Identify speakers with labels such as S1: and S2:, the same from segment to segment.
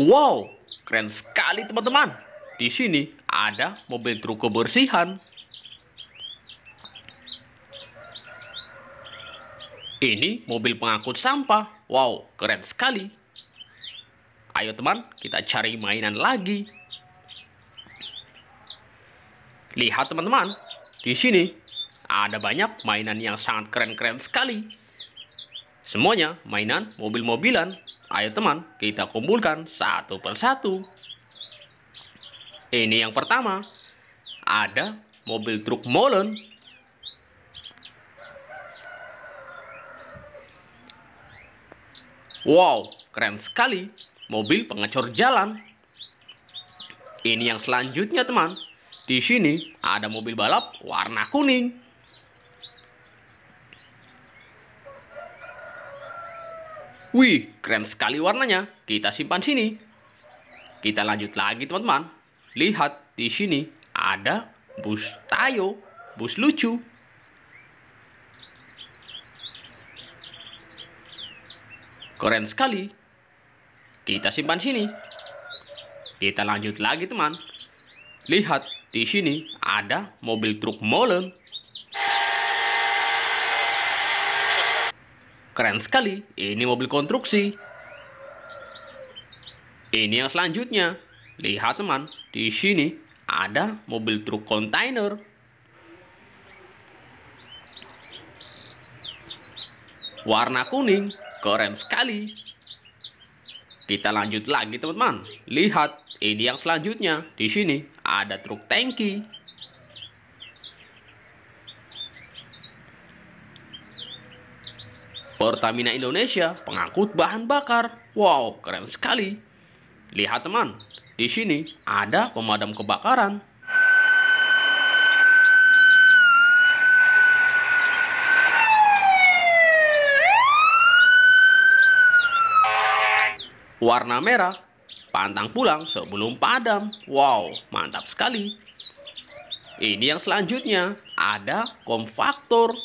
S1: Wow, keren sekali teman-teman. Di sini ada mobil truk kebersihan. Ini mobil pengangkut sampah. Wow, keren sekali. Ayo teman, kita cari mainan lagi. Lihat teman-teman, di sini ada banyak mainan yang sangat keren-keren sekali. Semuanya mainan mobil-mobilan. Ayo teman, kita kumpulkan satu persatu. Ini yang pertama. Ada mobil truk molen. Wow, keren sekali. Mobil pengecor jalan. Ini yang selanjutnya teman. Di sini ada mobil balap warna kuning. Wih, keren sekali warnanya. Kita simpan sini. Kita lanjut lagi, teman-teman. Lihat, di sini ada bus Tayo, bus lucu. Keren sekali. Kita simpan sini. Kita lanjut lagi, teman. Lihat, di sini ada mobil truk molen. Keren sekali, ini mobil konstruksi. Ini yang selanjutnya. Lihat teman, di sini ada mobil truk kontainer.
S2: Warna kuning,
S1: keren sekali. Kita lanjut lagi teman-teman. Lihat, ini yang selanjutnya. Di sini ada truk tangki. Pertamina Indonesia pengangkut bahan bakar. Wow, keren sekali. Lihat teman, di sini ada pemadam kebakaran. Warna merah, pantang pulang sebelum padam. Wow, mantap sekali. Ini yang selanjutnya, ada komfaktor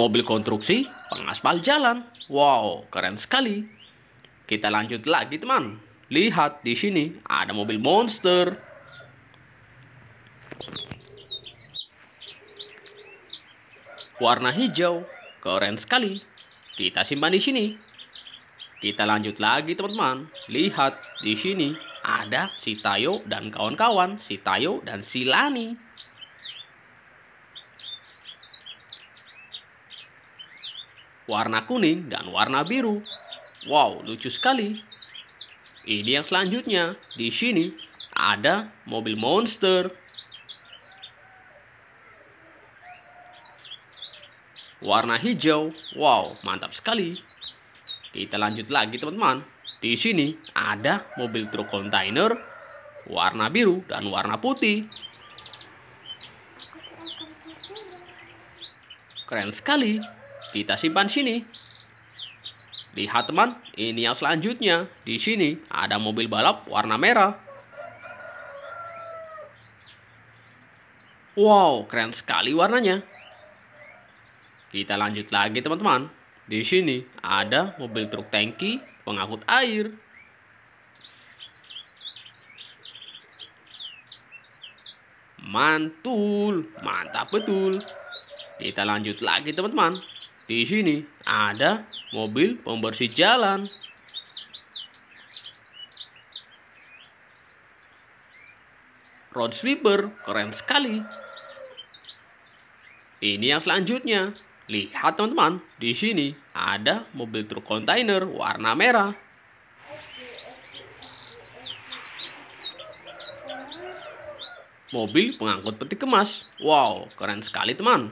S1: mobil konstruksi, pengaspal jalan. Wow, keren sekali. Kita lanjut lagi, teman. Lihat di sini ada mobil monster. Warna hijau, keren sekali. Kita simpan di sini. Kita lanjut lagi, teman-teman. Lihat di sini ada si Tayo dan kawan-kawan, si Tayo dan si Lani. warna kuning, dan warna biru. Wow, lucu sekali. Ini yang selanjutnya. Di sini ada mobil monster. Warna hijau. Wow, mantap sekali. Kita lanjut lagi teman-teman. Di sini ada mobil truk kontainer warna biru dan warna putih. Keren sekali. Kita simpan sini. Lihat teman, ini yang selanjutnya. Di sini ada mobil balap warna merah. Wow, keren sekali warnanya. Kita lanjut lagi teman-teman. Di sini ada mobil truk tangki pengangkut air. Mantul, mantap betul. Kita lanjut lagi teman-teman. Di sini ada mobil pembersih jalan. Road sweeper keren sekali. Ini yang selanjutnya. Lihat teman-teman, di sini ada mobil truk kontainer warna merah. Mobil pengangkut peti kemas. Wow, keren sekali teman.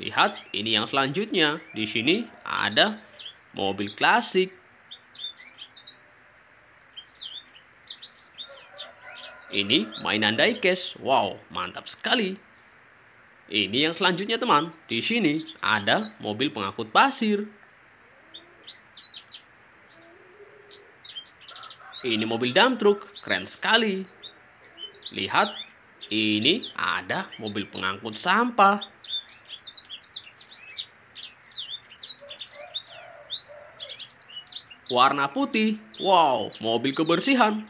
S1: Lihat, ini yang selanjutnya. Di sini ada mobil klasik. Ini mainan diecast. Wow, mantap sekali. Ini yang selanjutnya teman. Di sini ada mobil pengangkut pasir. Ini mobil dump truck, keren sekali. Lihat, ini ada mobil pengangkut sampah. warna putih. Wow, mobil kebersihan.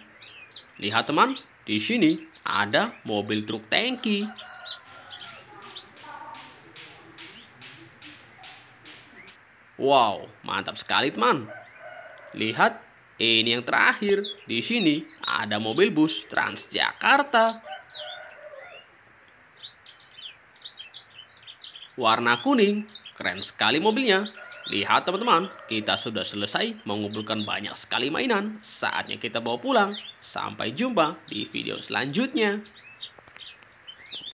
S1: Lihat teman, di sini ada mobil truk tangki. Wow, mantap sekali teman. Lihat, ini yang terakhir. Di sini ada mobil bus Transjakarta. warna kuning. Keren sekali mobilnya. Lihat teman-teman, kita sudah selesai mengumpulkan banyak sekali mainan. Saatnya kita bawa pulang. Sampai jumpa di video selanjutnya.